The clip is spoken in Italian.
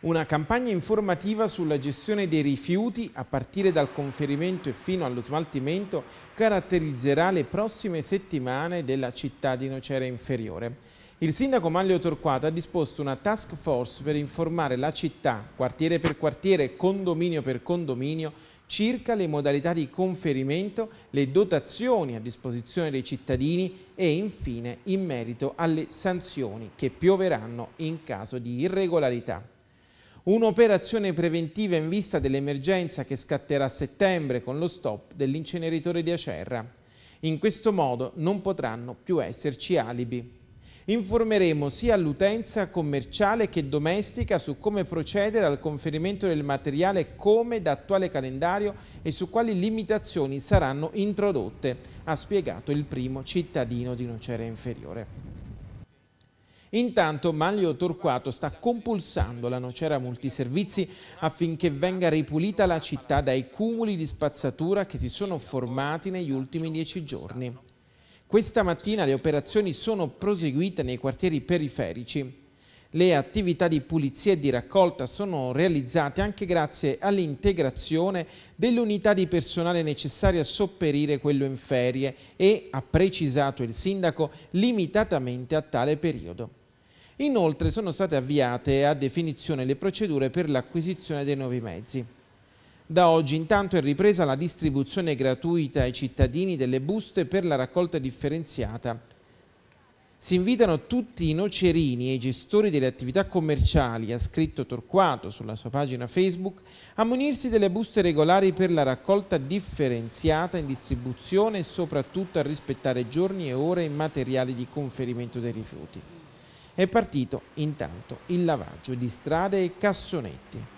Una campagna informativa sulla gestione dei rifiuti a partire dal conferimento e fino allo smaltimento caratterizzerà le prossime settimane della città di Nocera Inferiore. Il sindaco Maglio Torquato ha disposto una task force per informare la città, quartiere per quartiere, condominio per condominio, circa le modalità di conferimento, le dotazioni a disposizione dei cittadini e infine in merito alle sanzioni che pioveranno in caso di irregolarità un'operazione preventiva in vista dell'emergenza che scatterà a settembre con lo stop dell'inceneritore di Acerra. In questo modo non potranno più esserci alibi. Informeremo sia l'utenza commerciale che domestica su come procedere al conferimento del materiale come da attuale calendario e su quali limitazioni saranno introdotte, ha spiegato il primo cittadino di Nocera Inferiore. Intanto Manlio Torquato sta compulsando la nocera multiservizi affinché venga ripulita la città dai cumuli di spazzatura che si sono formati negli ultimi dieci giorni. Questa mattina le operazioni sono proseguite nei quartieri periferici. Le attività di pulizia e di raccolta sono realizzate anche grazie all'integrazione dell'unità di personale necessaria a sopperire quello in ferie e, ha precisato il sindaco, limitatamente a tale periodo. Inoltre sono state avviate a definizione le procedure per l'acquisizione dei nuovi mezzi. Da oggi intanto è ripresa la distribuzione gratuita ai cittadini delle buste per la raccolta differenziata. Si invitano tutti i nocerini e i gestori delle attività commerciali, ha scritto Torquato sulla sua pagina Facebook, a munirsi delle buste regolari per la raccolta differenziata in distribuzione e soprattutto a rispettare giorni e ore e materiali di conferimento dei rifiuti è partito intanto il lavaggio di strade e cassonetti.